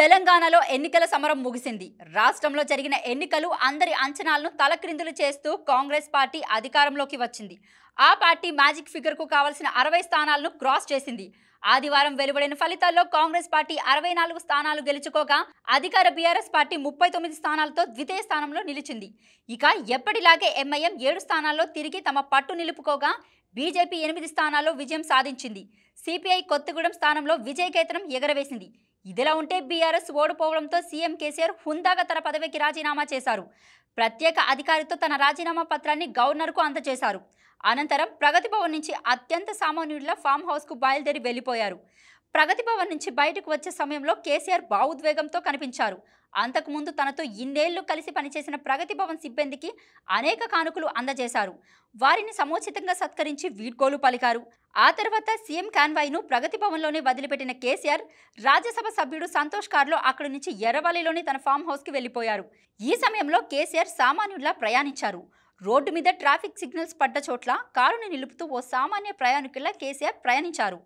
తెలంగాణలో ఎన్నికల సమరం ముగిసింది రాష్ట్రంలో జరిగిన ఎన్నికలు అందరి అంచనాలను తలక్రిందులు చేస్తూ కాంగ్రెస్ పార్టీ అధికారంలోకి వచ్చింది ఆ పార్టీ మ్యాజిక్ ఫిగర్కు కావలసిన అరవై స్థానాలను క్రాస్ చేసింది ఆదివారం వెలువడిన ఫలితాల్లో కాంగ్రెస్ పార్టీ అరవై నాలుగు స్థానాలు గెలుచుకోగా అధికార బీఆర్ఎస్ పార్టీ ముప్పై తొమ్మిది స్థానాలతో ద్వితీయ స్థానంలో నిలిచింది ఇక ఎప్పటిలాగే ఎంఐఎం ఏడు స్థానాల్లో తిరిగి తమ పట్టు నిలుపుకోగా బీజేపీ ఎనిమిది స్థానాల్లో విజయం సాధించింది సిపిఐ కొత్తగూడెం స్థానంలో విజయకేతనం ఎగరవేసింది ఇదిలా ఉంటే బీఆర్ఎస్ ఓడిపోవడంతో సీఎం కేసీఆర్ హుందాగా తన పదవికి రాజీనామా చేశారు ప్రత్యేక అధికారితో తన రాజీనామా పత్రాన్ని గవర్నర్కు అందజేశారు అనంతరం ప్రగతి భవన్ నుంచి అత్యంత సామాన్యుడిలా ఫామ్ హౌస్కు బయలుదేరి వెళ్ళిపోయారు ప్రగతి భవన్ నుంచి బయటకు వచ్చే సమయంలో కేసీఆర్ భావోద్వేగంతో కనిపించారు అంతకుముందు తనతో ఇన్నేళ్లు కలిసి పనిచేసిన ప్రగతి భవన్ సిబ్బందికి అనేక కానుకలు అందజేశారు వారిని సముచితంగా సత్కరించి వీడ్కోలు పలికారు ఆ తర్వాత సీఎం కాన్వాయ్ను ప్రగతి భవన్లోనే వదిలిపెట్టిన కేసీఆర్ రాజ్యసభ సభ్యుడు సంతోష్ కార్లో అక్కడి నుంచి ఎర్రవల్లిలోని తన ఫామ్ హౌస్కి వెళ్ళిపోయారు ఈ సమయంలో కేసీఆర్ సామాన్యుల్లా ప్రయాణించారు రోడ్డు మీద ట్రాఫిక్ సిగ్నల్స్ పడ్డ చోట్ల కారుని నిలుపుతూ ఓ సామాన్య ప్రయాణికుల కేసీఆర్ ప్రయాణించారు